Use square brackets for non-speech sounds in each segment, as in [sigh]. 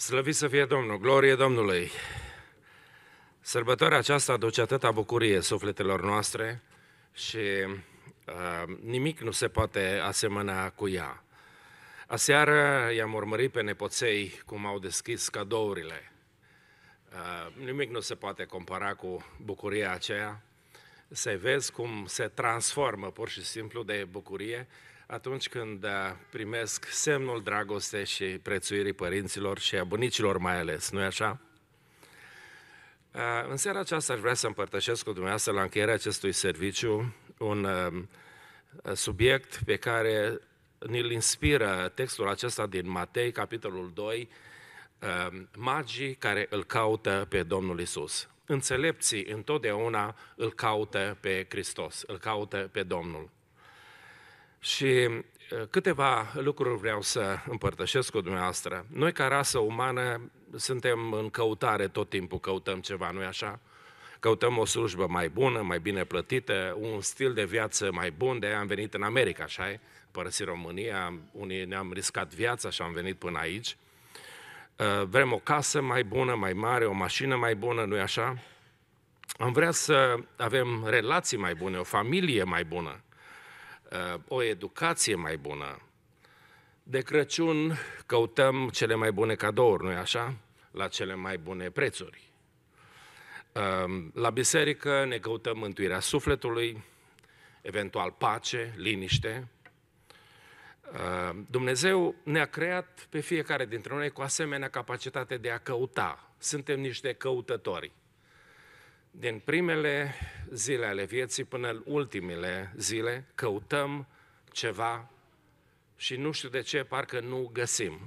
Slăvit să fie Domnul, glorie Domnului! Sărbătoarea aceasta aduce atâta bucurie sufletelor noastre și uh, nimic nu se poate asemăna cu ea. Aseară i-am urmărit pe nepoței cum au deschis cadourile. Uh, nimic nu se poate compara cu bucuria aceea. Să vezi cum se transformă pur și simplu de bucurie atunci când uh, primesc semnul dragostei și prețuirii părinților și a bunicilor mai ales, nu-i așa? Uh, în seara aceasta aș vrea să împărtășesc cu dumneavoastră la încheierea acestui serviciu un um, subiect pe care ne l inspiră textul acesta din Matei, capitolul 2, um, magii care îl caută pe Domnul Isus. Înțelepții întotdeauna îl caută pe Hristos, îl caută pe Domnul. Și câteva lucruri vreau să împărtășesc cu dumneavoastră. Noi, ca rasă umană, suntem în căutare tot timpul, căutăm ceva, nu-i așa? Căutăm o slujbă mai bună, mai bine plătită, un stil de viață mai bun, de am venit în America, așa e? Părăsit România, unii ne-am riscat viața și am venit până aici. Vrem o casă mai bună, mai mare, o mașină mai bună, nu-i așa? Am vrea să avem relații mai bune, o familie mai bună. Uh, o educație mai bună. De Crăciun căutăm cele mai bune cadouri, nu-i așa? La cele mai bune prețuri. Uh, la biserică ne căutăm mântuirea sufletului, eventual pace, liniște. Uh, Dumnezeu ne-a creat pe fiecare dintre noi cu asemenea capacitate de a căuta. Suntem niște căutători din primele zile ale vieții până în ultimele zile căutăm ceva și nu știu de ce, parcă nu găsim.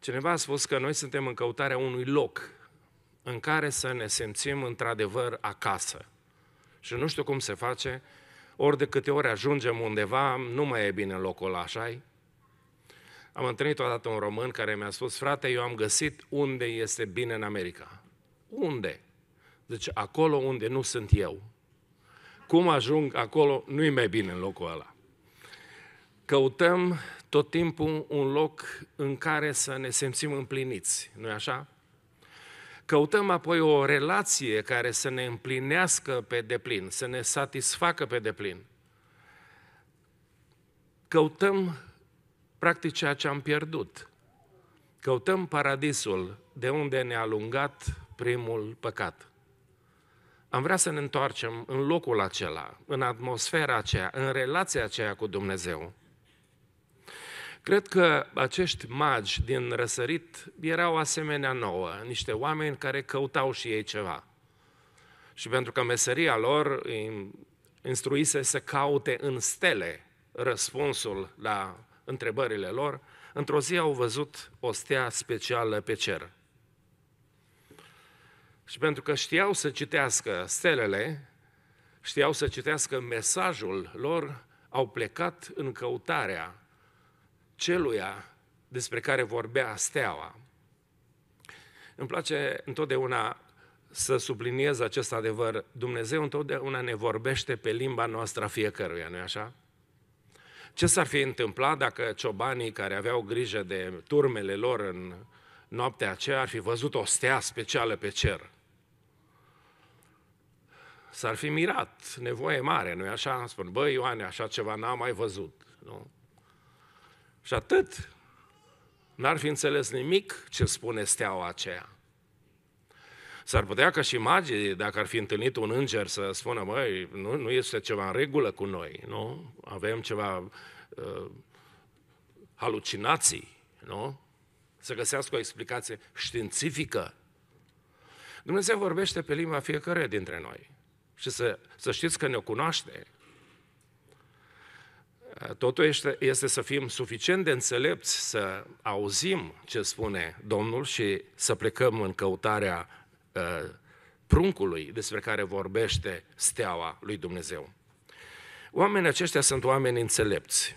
Cineva a spus că noi suntem în căutarea unui loc în care să ne simțim într-adevăr acasă. Și nu știu cum se face, ori de câte ori ajungem undeva, nu mai e bine locul așa Am întâlnit odată un român care mi-a spus, frate, eu am găsit unde este bine în America. Unde? Deci acolo unde nu sunt eu, cum ajung acolo, nu-i mai bine în locul ăla. Căutăm tot timpul un loc în care să ne simțim împliniți, nu-i așa? Căutăm apoi o relație care să ne împlinească pe deplin, să ne satisfacă pe deplin. Căutăm practic ceea ce am pierdut. Căutăm paradisul de unde ne-a alungat primul păcat. Am vrea să ne întoarcem în locul acela, în atmosfera aceea, în relația aceea cu Dumnezeu. Cred că acești magi din răsărit erau asemenea nouă, niște oameni care căutau și ei ceva. Și pentru că meseria lor îi instruise să caute în stele răspunsul la întrebările lor, într-o zi au văzut o stea specială pe cer. Și pentru că știau să citească stelele, știau să citească mesajul lor, au plecat în căutarea celuia despre care vorbea steaua. Îmi place întotdeauna să subliniez acest adevăr. Dumnezeu întotdeauna ne vorbește pe limba noastră a fiecăruia, nu-i așa? Ce s-ar fi întâmplat dacă ciobanii care aveau grijă de turmele lor în noaptea aceea ar fi văzut o stea specială pe cer? s-ar fi mirat, nevoie mare, nu-i așa? Spun, băi Ioane, așa ceva n-am mai văzut. Nu? Și atât. N-ar fi înțeles nimic ce spune steaua aceea. S-ar putea ca și magii, dacă ar fi întâlnit un înger, să spună, măi, nu, nu este ceva în regulă cu noi, nu? Avem ceva uh, halucinații, nu? Să găsească o explicație științifică. Dumnezeu vorbește pe limba fiecare dintre noi. Și să, să știți că ne cunoaște. Totul este, este să fim suficient de înțelepți să auzim ce spune Domnul și să plecăm în căutarea uh, pruncului despre care vorbește steaua lui Dumnezeu. Oamenii aceștia sunt oameni înțelepți.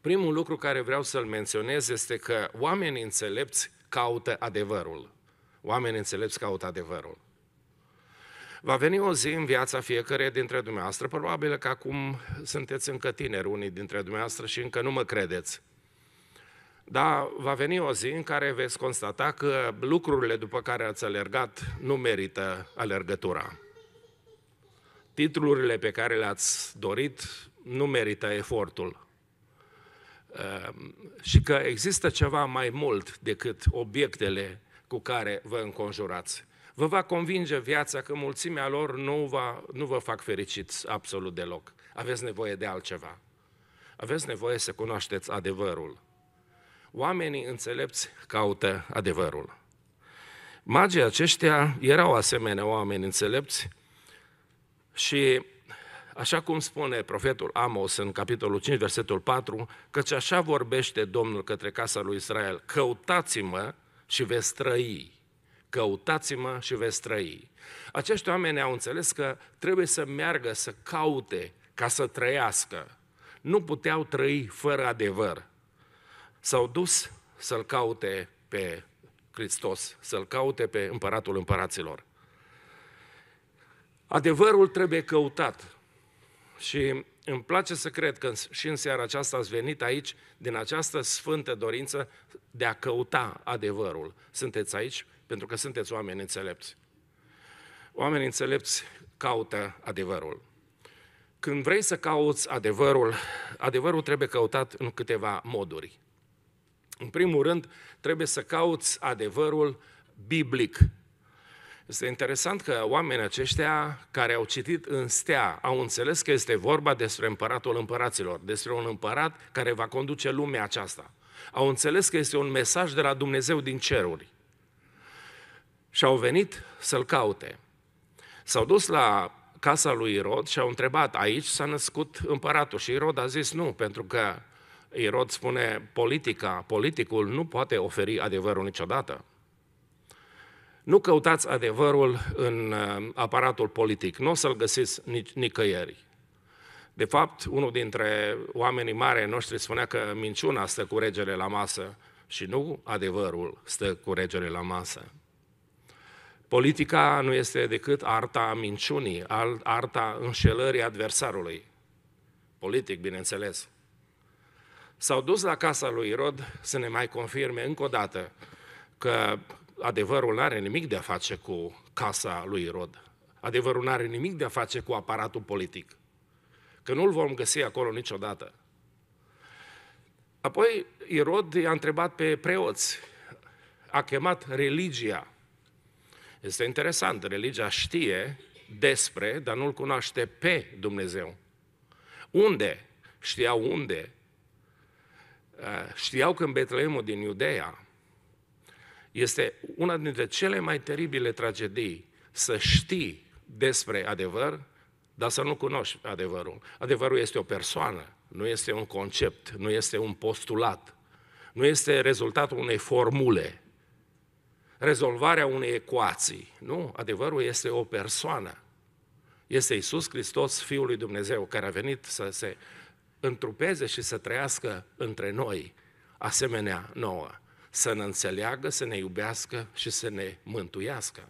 Primul lucru care vreau să-l menționez este că oamenii înțelepți caută adevărul. Oamenii înțelepți caută adevărul. Va veni o zi în viața fiecare dintre dumneavoastră, probabil că acum sunteți încă tineri unii dintre dumneavoastră și încă nu mă credeți. Dar va veni o zi în care veți constata că lucrurile după care ați alergat nu merită alergătura. Titlurile pe care le-ați dorit nu merită efortul. Ehm, și că există ceva mai mult decât obiectele cu care vă înconjurați vă va convinge viața că mulțimea lor nu, va, nu vă fac fericiți absolut deloc. Aveți nevoie de altceva. Aveți nevoie să cunoașteți adevărul. Oamenii înțelepți caută adevărul. Magii aceștia erau asemenea oameni înțelepți și așa cum spune profetul Amos în capitolul 5, versetul 4, căci așa vorbește Domnul către casa lui Israel, căutați-mă și veți trăi căutați-mă și veți trăi. Acești oameni au înțeles că trebuie să meargă, să caute ca să trăiască. Nu puteau trăi fără adevăr. S-au dus să-L caute pe Hristos, să-L caute pe Împăratul Împăraților. Adevărul trebuie căutat. Și îmi place să cred că și în seara aceasta ați venit aici din această sfântă dorință de a căuta adevărul. Sunteți aici pentru că sunteți oameni înțelepți. Oamenii înțelepți caută adevărul. Când vrei să cauți adevărul, adevărul trebuie căutat în câteva moduri. În primul rând, trebuie să cauți adevărul biblic. Este interesant că oamenii aceștia care au citit în stea au înțeles că este vorba despre împăratul împăraților, despre un împărat care va conduce lumea aceasta. Au înțeles că este un mesaj de la Dumnezeu din ceruri și au venit să-l caute. S-au dus la casa lui Irod și au întrebat, aici s-a născut împăratul? Și Irod a zis nu, pentru că Irod spune, politica, politicul nu poate oferi adevărul niciodată. Nu căutați adevărul în uh, aparatul politic, nu o să-l găsiți nic- nicăieri. De fapt, unul dintre oamenii mari noștri spunea că minciuna stă cu regele la masă și nu adevărul stă cu regele la masă. Politica nu este decât arta minciunii, arta înșelării adversarului. Politic, bineînțeles. S-au dus la casa lui Irod să ne mai confirme încă o dată că adevărul nu are nimic de a face cu casa lui Irod. Adevărul nu are nimic de a face cu aparatul politic. Că nu-l vom găsi acolo niciodată. Apoi Irod i-a întrebat pe preoți, a chemat religia este interesant, religia știe despre, dar nu-L cunoaște pe Dumnezeu. Unde? Știau unde? Uh, știau că în Betleemul din Iudeea este una dintre cele mai teribile tragedii să știi despre adevăr, dar să nu cunoști adevărul. Adevărul este o persoană, nu este un concept, nu este un postulat, nu este rezultatul unei formule, rezolvarea unei ecuații. Nu, adevărul este o persoană. Este Isus Hristos, Fiul lui Dumnezeu, care a venit să se întrupeze și să trăiască între noi, asemenea nouă, să ne înțeleagă, să ne iubească și să ne mântuiască.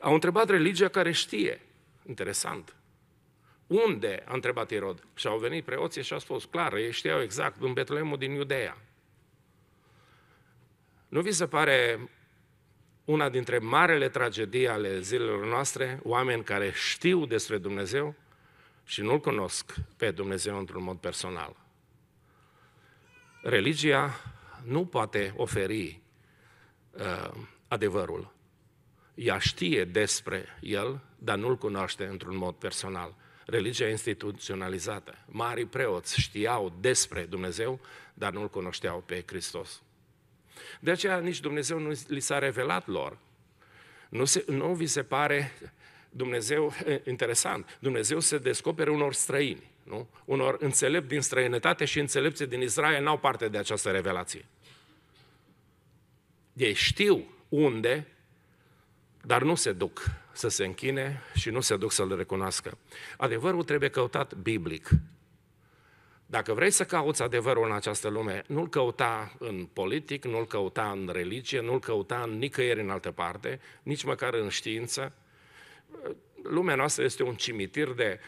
Au întrebat religia care știe. Interesant. Unde? a întrebat Irod. Și au venit preoții și au spus, clar, ei știau exact, în Betlemul din Iudeea. Nu vi se pare una dintre marele tragedii ale zilelor noastre, oameni care știu despre Dumnezeu și nu-L cunosc pe Dumnezeu într-un mod personal. Religia nu poate oferi uh, adevărul. Ea știe despre el, dar nu-l cunoaște într-un mod personal. Religia instituționalizată. Marii preoți știau despre Dumnezeu, dar nu-l cunoșteau pe Hristos. De aceea nici Dumnezeu nu li s-a revelat lor. Nu, se, nu vi se pare Dumnezeu eh, interesant. Dumnezeu se descopere unor străini, nu? Unor înțelepți din străinătate și înțelepții din Israel n-au parte de această revelație. Ei știu unde, dar nu se duc să se închine și nu se duc să-L recunoască. Adevărul trebuie căutat biblic, dacă vrei să cauți adevărul în această lume, nu-l căuta în politic, nu-l căuta în religie, nu-l căuta în nicăieri în altă parte, nici măcar în știință. Lumea noastră este un cimitir de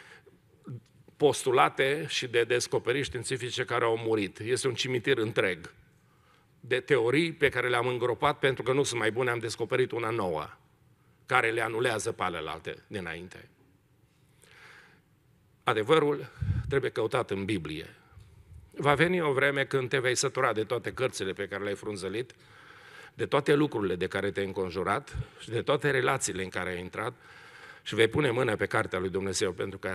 postulate și de descoperiri științifice care au murit. Este un cimitir întreg de teorii pe care le-am îngropat pentru că nu sunt mai bune, am descoperit una nouă care le anulează pe alelalte dinainte. Adevărul trebuie căutat în Biblie. Va veni o vreme când te vei sătura de toate cărțile pe care le-ai frunzălit, de toate lucrurile de care te-ai înconjurat și de toate relațiile în care ai intrat și vei pune mâna pe cartea lui Dumnezeu, pentru că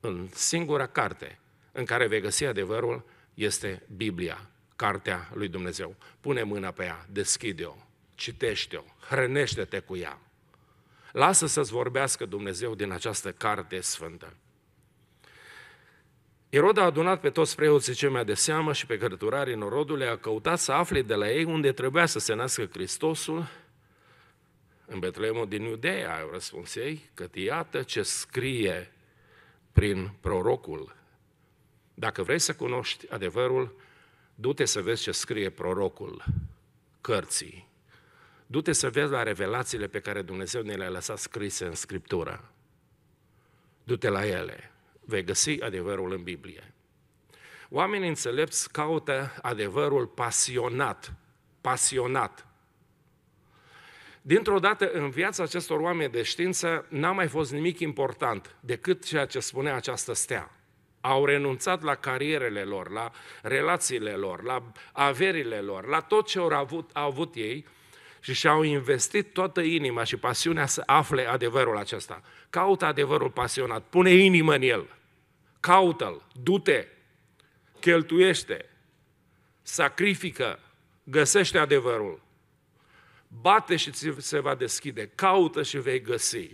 în singura carte în care vei găsi adevărul este Biblia, cartea lui Dumnezeu. Pune mâna pe ea, deschide-o, citește-o, hrănește-te cu ea. Lasă să-ți vorbească Dumnezeu din această carte sfântă. Irod a adunat pe toți preoții cei mai de seamă și pe cărturarii norodului, a căutat să afle de la ei unde trebuia să se nască Hristosul, în Betleemul din Iudeea, au răspuns ei, că iată ce scrie prin prorocul. Dacă vrei să cunoști adevărul, du-te să vezi ce scrie prorocul cărții. Du-te să vezi la revelațiile pe care Dumnezeu ne le-a lăsat scrise în Scriptură. Du-te la ele vei găsi adevărul în Biblie. Oamenii înțelepți caută adevărul pasionat, pasionat. Dintr-o dată, în viața acestor oameni de știință, n-a mai fost nimic important decât ceea ce spune această stea. Au renunțat la carierele lor, la relațiile lor, la averile lor, la tot ce au avut, au avut ei, și și-au investit toată inima și pasiunea să afle adevărul acesta. Caută adevărul pasionat, pune inimă în el, caută-l, du-te, cheltuiește, sacrifică, găsește adevărul. Bate și ți se va deschide, caută și vei găsi,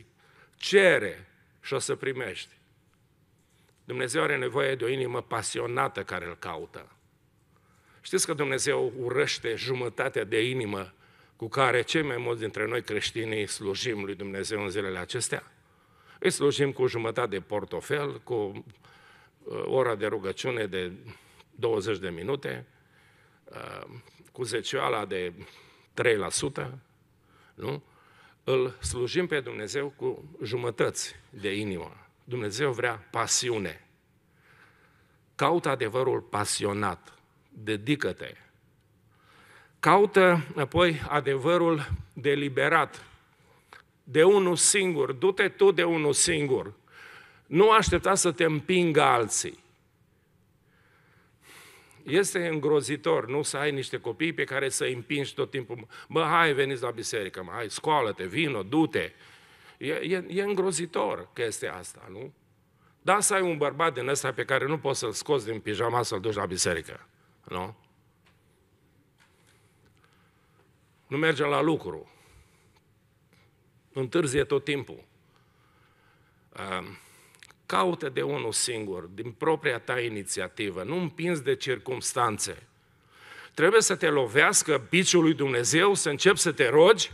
cere și o să primești. Dumnezeu are nevoie de o inimă pasionată care îl caută. Știți că Dumnezeu urăște jumătatea de inimă cu care cei mai mulți dintre noi creștinii slujim lui Dumnezeu în zilele acestea. Îi slujim cu jumătate de portofel, cu uh, ora de rugăciune de 20 de minute, uh, cu zecioala de 3%, nu? Îl slujim pe Dumnezeu cu jumătăți de inimă. Dumnezeu vrea pasiune. Caută adevărul pasionat. Dedică-te Caută apoi adevărul deliberat, de unul singur, du-te tu de unul singur. Nu aștepta să te împingă alții. Este îngrozitor, nu să ai niște copii pe care să îi împingi tot timpul. Bă, hai, veniți la biserică, mă, hai, scoală-te, vină, du-te. E, e, e îngrozitor că este asta, nu? Da, să ai un bărbat din ăsta pe care nu poți să-l scoți din pijama să-l duci la biserică, nu? Nu mergem la lucru. Întârzie tot timpul. Caută de unul singur, din propria ta inițiativă, nu împins de circumstanțe. Trebuie să te lovească biciul lui Dumnezeu, să începi să te rogi.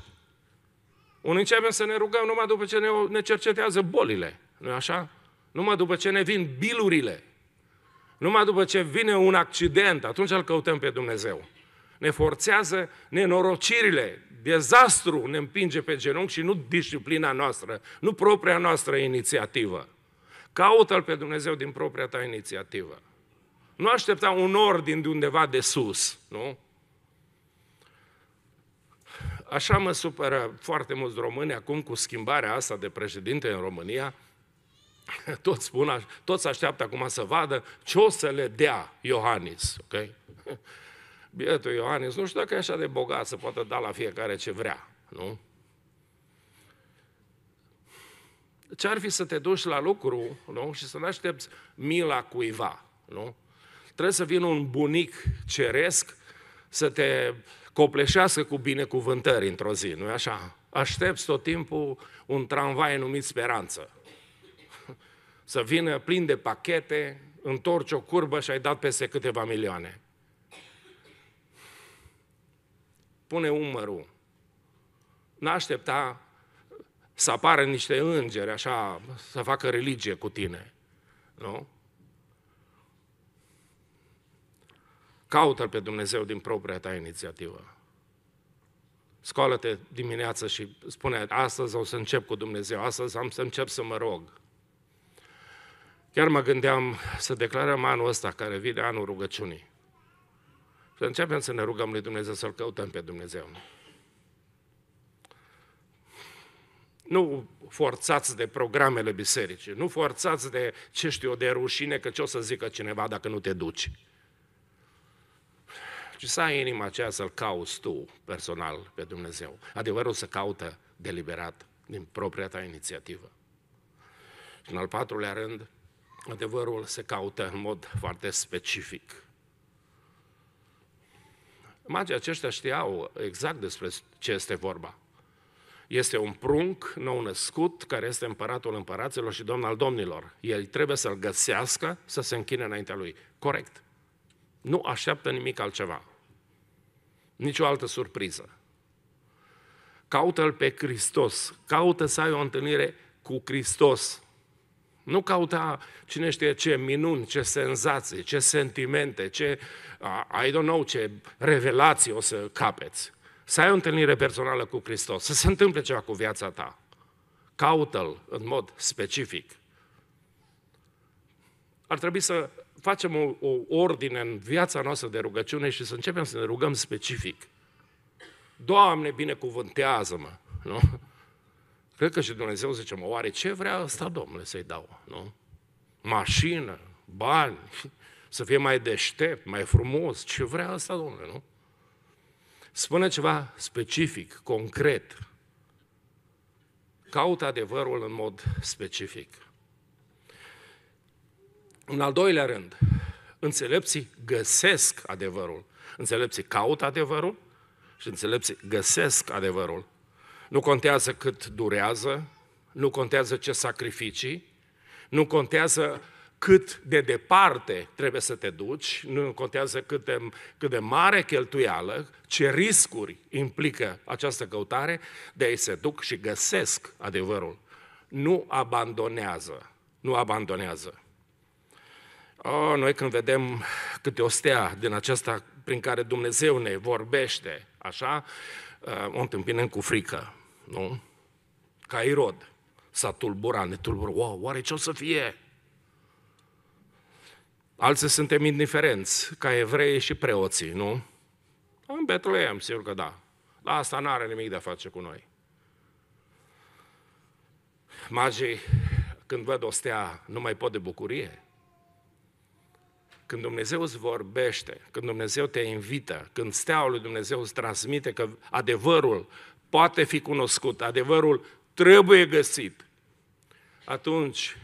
Unii începem să ne rugăm numai după ce ne, ne cercetează bolile, nu așa? Numai după ce ne vin bilurile. Numai după ce vine un accident, atunci îl căutăm pe Dumnezeu ne forțează nenorocirile, dezastru ne împinge pe genunchi și nu disciplina noastră, nu propria noastră inițiativă. Caută-L pe Dumnezeu din propria ta inițiativă. Nu aștepta un ordin de undeva de sus, nu? Așa mă supără foarte mulți români acum cu schimbarea asta de președinte în România. [laughs] Toți, spun, toți așteaptă acum să vadă ce o să le dea Iohannis, ok? Bietul Ioanis, nu știu dacă e așa de bogat să poată da la fiecare ce vrea, nu? Ce-ar fi să te duci la lucru, nu? Și să nu aștepți mila cuiva, nu? Trebuie să vină un bunic ceresc să te copleșească cu binecuvântări într-o zi, nu-i așa? Aștepți tot timpul un tramvai numit Speranță. Să vină plin de pachete, întorci o curbă și ai dat peste câteva milioane. pune umărul. N-aștepta să apară niște îngeri, așa, să facă religie cu tine. Nu? Caută-L pe Dumnezeu din propria ta inițiativă. Scoală-te dimineața și spune, astăzi o să încep cu Dumnezeu, astăzi am să încep să mă rog. Chiar mă gândeam să declarăm anul ăsta, care vine anul rugăciunii. Să începem să ne rugăm lui Dumnezeu, să-L căutăm pe Dumnezeu. Nu forțați de programele bisericii, nu forțați de, ce știu eu, de rușine că ce o să zică cineva dacă nu te duci. Ci să ai inima aceea să-L cauți tu personal pe Dumnezeu. Adevărul să caută deliberat din propria ta inițiativă. Și în al patrulea rând, adevărul se caută în mod foarte specific. Magii aceștia știau exact despre ce este vorba. Este un prunc nou născut care este împăratul împăraților și domn al domnilor. El trebuie să-l găsească să se închine înaintea lui. Corect. Nu așteaptă nimic altceva. Nici o altă surpriză. Caută-l pe Hristos. Caută să ai o întâlnire cu Hristos. Nu căuta cine știe ce minuni, ce senzații, ce sentimente, ce, I don't know, ce revelații o să capeți. Să ai o întâlnire personală cu Hristos, să se întâmple ceva cu viața ta. Caută-L în mod specific. Ar trebui să facem o, o ordine în viața noastră de rugăciune și să începem să ne rugăm specific. Doamne, binecuvântează-mă! Nu? Cred că și Dumnezeu zice, mă, oare ce vrea ăsta, domnule, să-i dau, nu? Mașină, bani, să fie mai deștept, mai frumos, ce vrea ăsta, domnule, nu? Spune ceva specific, concret. Caută adevărul în mod specific. În al doilea rând, înțelepții găsesc adevărul. Înțelepții caută adevărul și înțelepții găsesc adevărul. Nu contează cât durează, nu contează ce sacrificii, nu contează cât de departe trebuie să te duci, nu contează cât de, cât de mare cheltuială, ce riscuri implică această căutare, de ei se duc și găsesc adevărul. Nu abandonează, nu abandonează. Oh, noi când vedem câte o stea din aceasta prin care Dumnezeu ne vorbește, așa, uh, o întâmpinăm cu frică nu? Ca Irod. S-a tulburat, ne tulbură. Wow, oare ce o să fie? Alții suntem indiferenți, ca evrei și preoții, nu? În Betleem, sigur că da. La asta nu are nimic de a face cu noi. Magii, când văd o stea, nu mai pot de bucurie. Când Dumnezeu îți vorbește, când Dumnezeu te invită, când steaua lui Dumnezeu îți transmite că adevărul poate fi cunoscut, adevărul trebuie găsit, atunci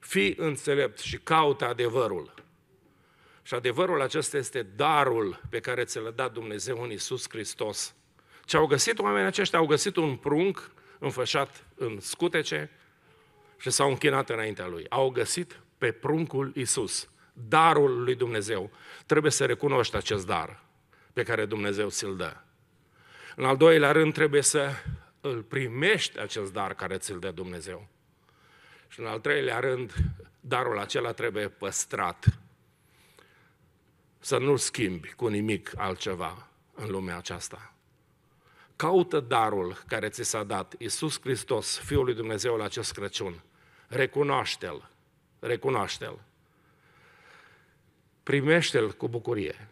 fi înțelept și caută adevărul. Și adevărul acesta este darul pe care ți l-a dat Dumnezeu în Isus Hristos. Ce au găsit oamenii aceștia? Au găsit un prunc înfășat în scutece și s-au închinat înaintea lui. Au găsit pe pruncul Isus, darul lui Dumnezeu. Trebuie să recunoști acest dar pe care Dumnezeu ți-l dă. În al doilea rând, trebuie să îl primești acest dar care ți-l dă Dumnezeu. Și în al treilea rând, darul acela trebuie păstrat. Să nu-l schimbi cu nimic altceva în lumea aceasta. Caută darul care ți s-a dat, Iisus Hristos, Fiul lui Dumnezeu la acest Crăciun. Recunoaște-l, recunoaște-l. Primește-l cu bucurie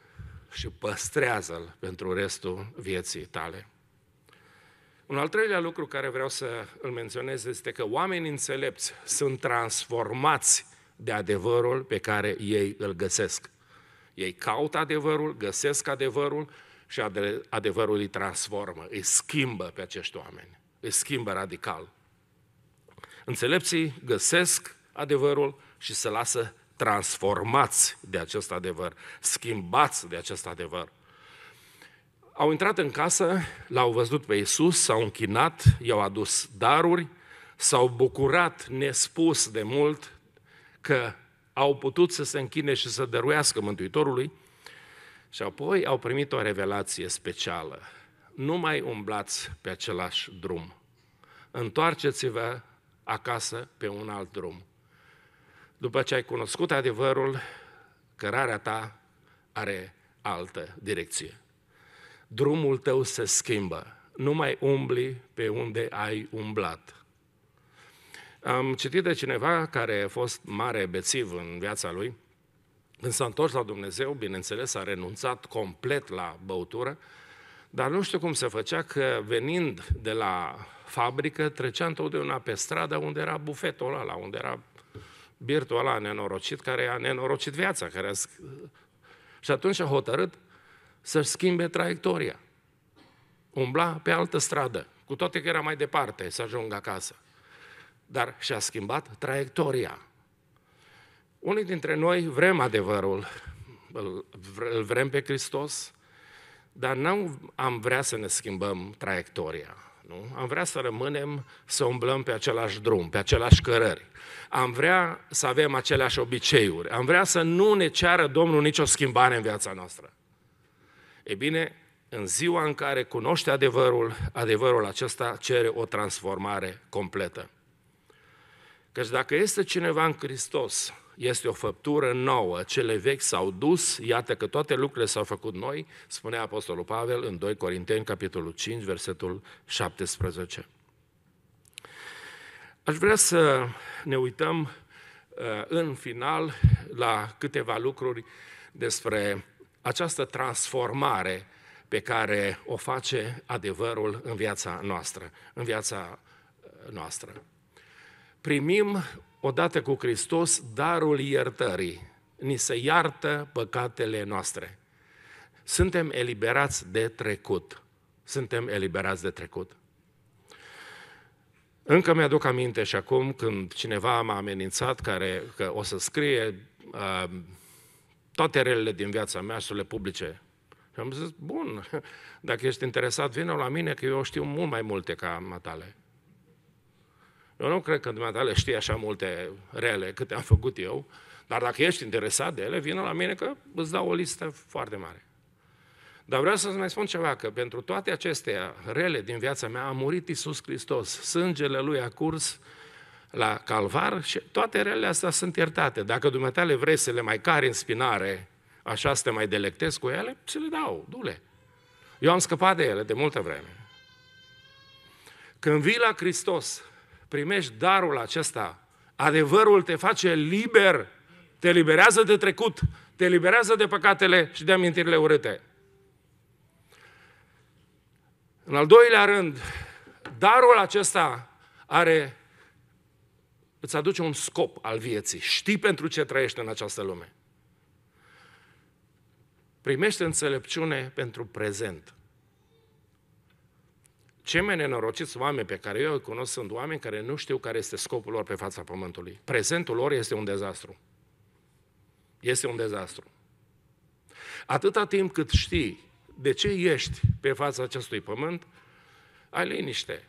și păstrează-l pentru restul vieții tale. Un al treilea lucru care vreau să îl menționez este că oamenii înțelepți sunt transformați de adevărul pe care ei îl găsesc. Ei caută adevărul, găsesc adevărul și adevărul îi transformă, îi schimbă pe acești oameni, îi schimbă radical. Înțelepții găsesc adevărul și se lasă transformați de acest adevăr, schimbați de acest adevăr. Au intrat în casă, l-au văzut pe Isus, s-au închinat, i-au adus daruri, s-au bucurat nespus de mult că au putut să se închine și să dăruiască Mântuitorului și apoi au primit o revelație specială. Nu mai umblați pe același drum. Întoarceți-vă acasă pe un alt drum. După ce ai cunoscut adevărul, cărarea ta are altă direcție. Drumul tău se schimbă. Nu mai umbli pe unde ai umblat. Am citit de cineva care a fost mare bețiv în viața lui, când s-a întors la Dumnezeu, bineînțeles, a renunțat complet la băutură, dar nu știu cum se făcea că venind de la fabrică, trecea întotdeauna pe stradă unde era bufetul ăla, unde era birtul ăla nenorocit, care a nenorocit viața. Care a... Și atunci a hotărât să-și schimbe traiectoria. Umbla pe altă stradă, cu toate că era mai departe să ajungă acasă. Dar și-a schimbat traiectoria. Unii dintre noi vrem adevărul, îl vrem pe Hristos, dar nu am vrea să ne schimbăm traiectoria nu? Am vrea să rămânem, să umblăm pe același drum, pe același cărări. Am vrea să avem aceleași obiceiuri. Am vrea să nu ne ceară Domnul nicio schimbare în viața noastră. E bine, în ziua în care cunoște adevărul, adevărul acesta cere o transformare completă. Căci dacă este cineva în Hristos, este o făptură nouă, cele vechi s-au dus, iată că toate lucrurile s-au făcut noi, spune Apostolul Pavel în 2 Corinteni, capitolul 5, versetul 17. Aș vrea să ne uităm uh, în final la câteva lucruri despre această transformare pe care o face adevărul în viața noastră, în viața uh, noastră. Primim odată cu Hristos, darul iertării. Ni se iartă păcatele noastre. Suntem eliberați de trecut. Suntem eliberați de trecut. Încă mi-aduc aminte și acum când cineva m-a amenințat care, că o să scrie uh, toate relele din viața mea și să le publice. Și am zis, bun, [laughs] dacă ești interesat, vină la mine că eu știu mult mai multe ca matale. Eu nu cred că dumneavoastră le știi așa multe rele câte am făcut eu, dar dacă ești interesat de ele, vină la mine că îți dau o listă foarte mare. Dar vreau să-ți mai spun ceva, că pentru toate aceste rele din viața mea a murit Isus Hristos. Sângele Lui a curs la calvar și toate relele astea sunt iertate. Dacă dumneavoastră vrei să le mai cari în spinare, așa să te mai delectezi cu ele, ce le dau, dule. Eu am scăpat de ele de multă vreme. Când vii la Hristos, primești darul acesta, adevărul te face liber, te liberează de trecut, te liberează de păcatele și de amintirile urâte. În al doilea rând, darul acesta are, îți aduce un scop al vieții. Știi pentru ce trăiești în această lume. Primește înțelepciune pentru prezent. Cei mai nenorociți oameni pe care eu îi cunosc sunt oameni care nu știu care este scopul lor pe fața pământului. Prezentul lor este un dezastru. Este un dezastru. Atâta timp cât știi de ce ești pe fața acestui pământ, ai liniște.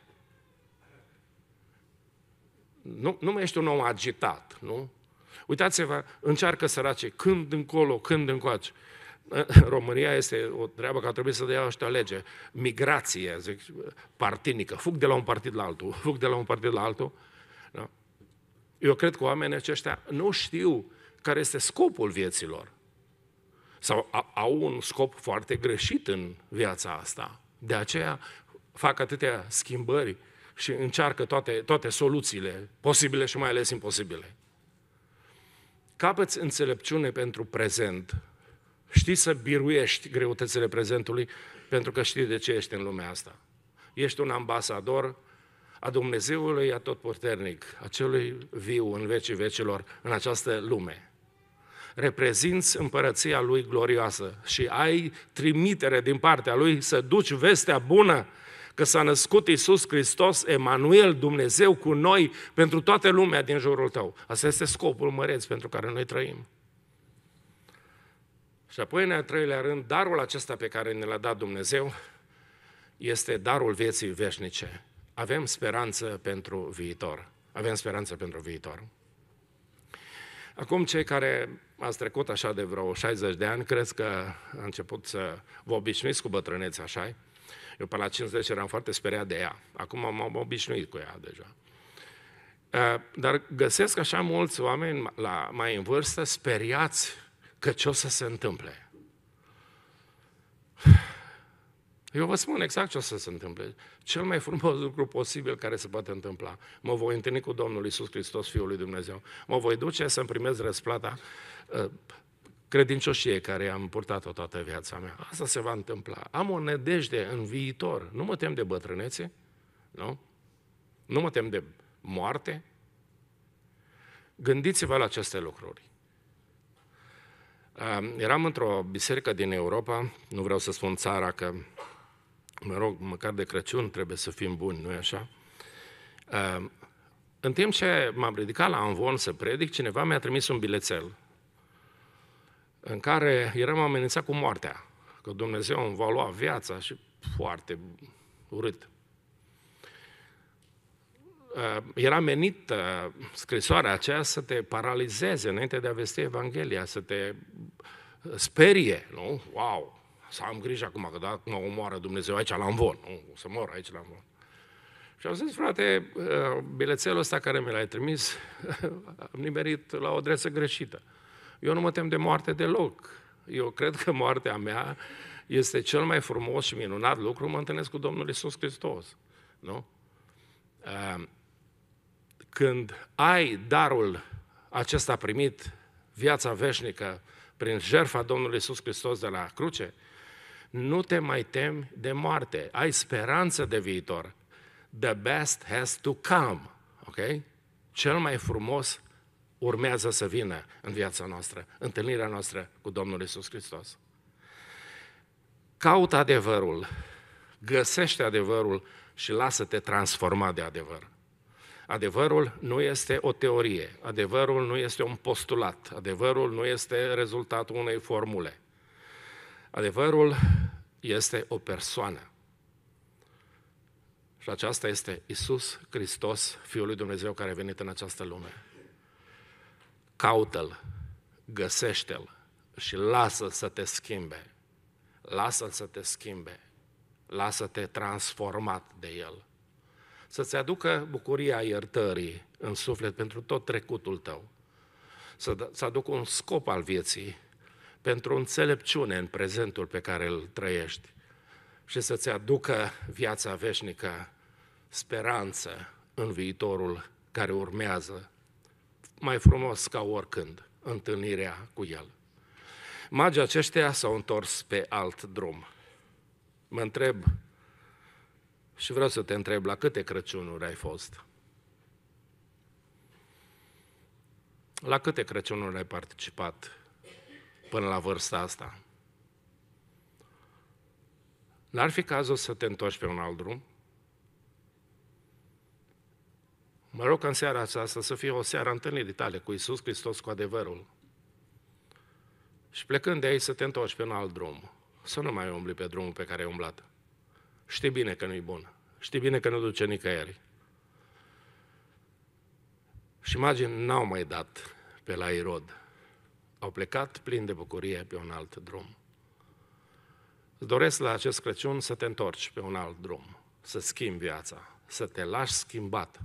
Nu, nu mai ești un om agitat, nu? Uitați-vă, încearcă săracii când încolo, când încoace. [laughs] România este o treabă care trebuie să dea niște lege. Migrație, zic, partinică. Fug de la un partid la altul, fug de la un partid la altul. Da? Eu cred că oamenii aceștia nu știu care este scopul vieților. Sau au un scop foarte greșit în viața asta. De aceea fac atâtea schimbări și încearcă toate, toate soluțiile posibile și mai ales imposibile. Capăți înțelepciune pentru prezent Știi să biruiești greutățile prezentului pentru că știi de ce ești în lumea asta. Ești un ambasador a Dumnezeului Atotputernic, a celui viu în vecii vecilor, în această lume. Reprezinți împărăția lui glorioasă și ai trimitere din partea lui să duci vestea bună că s-a născut Isus Hristos, Emanuel, Dumnezeu cu noi, pentru toată lumea din jurul tău. Asta este scopul măreț pentru care noi trăim. Și apoi, în al treilea rând, darul acesta pe care ne l-a dat Dumnezeu este darul vieții veșnice. Avem speranță pentru viitor. Avem speranță pentru viitor. Acum, cei care ați trecut așa de vreo 60 de ani, cred că a început să vă obișnuiți cu bătrâneți așa Eu pe la 50 eram foarte speriat de ea. Acum m-am obișnuit cu ea deja. Eh, dar găsesc așa mulți oameni la, mai în vârstă speriați că ce o să se întâmple. Eu vă spun exact ce o să se întâmple. Cel mai frumos lucru posibil care se poate întâmpla. Mă voi întâlni cu Domnul Isus Hristos, Fiul lui Dumnezeu. Mă voi duce să-mi primez răsplata uh, credincioșie care am purtat-o toată viața mea. Asta se va întâmpla. Am o nedejde în viitor. Nu mă tem de bătrânețe, nu? Nu mă tem de moarte. Gândiți-vă la aceste lucruri. Eram într-o biserică din Europa, nu vreau să spun țara, că, mă rog, măcar de Crăciun trebuie să fim buni, nu-i așa? În timp ce m-am ridicat la Anvon să predic, cineva mi-a trimis un bilețel în care eram amenințat cu moartea, că Dumnezeu îmi va lua viața și foarte urât. Uh, era menit scrisoarea aceea să te paralizeze înainte de a vesti Evanghelia, să te uh, sperie, nu? Wow, să am grijă acum, că dacă mă omoară Dumnezeu aici la învon, nu? O să mor aici la învon. Și am zis, frate, uh, bilețelul ăsta care mi l-ai trimis, [laughs] am nimerit la o adresă greșită. Eu nu mă tem de moarte deloc. Eu cred că moartea mea este cel mai frumos și minunat lucru, mă întâlnesc cu Domnul Isus Hristos. Nu? când ai darul acesta primit, viața veșnică, prin jertfa Domnului Iisus Hristos de la cruce, nu te mai temi de moarte, ai speranță de viitor. The best has to come, ok? Cel mai frumos urmează să vină în viața noastră, întâlnirea noastră cu Domnul Isus Hristos. Caută adevărul, găsește adevărul și lasă-te transforma de adevăr. Adevărul nu este o teorie, adevărul nu este un postulat, adevărul nu este rezultatul unei formule. Adevărul este o persoană. Și aceasta este Isus Hristos, Fiul lui Dumnezeu care a venit în această lume. Caută-L, găsește-L și lasă să te schimbe. Lasă-L să te schimbe. Lasă-te transformat de El să-ți aducă bucuria iertării în suflet pentru tot trecutul tău, să, da, să aducă un scop al vieții pentru înțelepciune în prezentul pe care îl trăiești și să-ți aducă viața veșnică, speranță în viitorul care urmează, mai frumos ca oricând, întâlnirea cu El. Magii aceștia s-au întors pe alt drum. Mă întreb și vreau să te întreb, la câte Crăciunuri ai fost? La câte Crăciunuri ai participat până la vârsta asta? N-ar fi cazul să te întorci pe un alt drum? Mă rog în seara aceasta să fie o seară întâlnirii tale cu Isus Hristos cu adevărul. Și plecând de aici să te întorci pe un alt drum, să nu mai umbli pe drumul pe care ai umblat. Știi bine că nu-i bun. Știi bine că nu duce nicăieri. Și magii n-au mai dat pe la Irod. Au plecat plin de bucurie pe un alt drum. Îți doresc la acest Crăciun să te întorci pe un alt drum, să schimbi viața, să te lași schimbat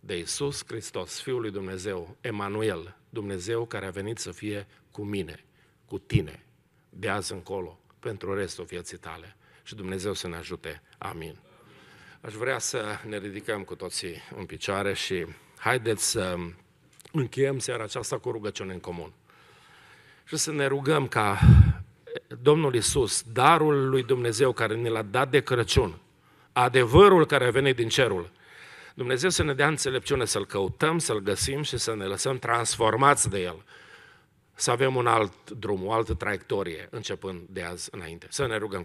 de Isus Hristos, Fiul lui Dumnezeu, Emanuel, Dumnezeu care a venit să fie cu mine, cu tine, de azi încolo, pentru restul vieții tale și Dumnezeu să ne ajute. Amin. Aș vrea să ne ridicăm cu toții în picioare și haideți să încheiem seara aceasta cu rugăciune în comun. Și să ne rugăm ca Domnul Isus, darul lui Dumnezeu care ne l-a dat de Crăciun, adevărul care a venit din cerul, Dumnezeu să ne dea înțelepciune să-L căutăm, să-L găsim și să ne lăsăm transformați de El. Să avem un alt drum, o altă traiectorie, începând de azi înainte. Să ne rugăm.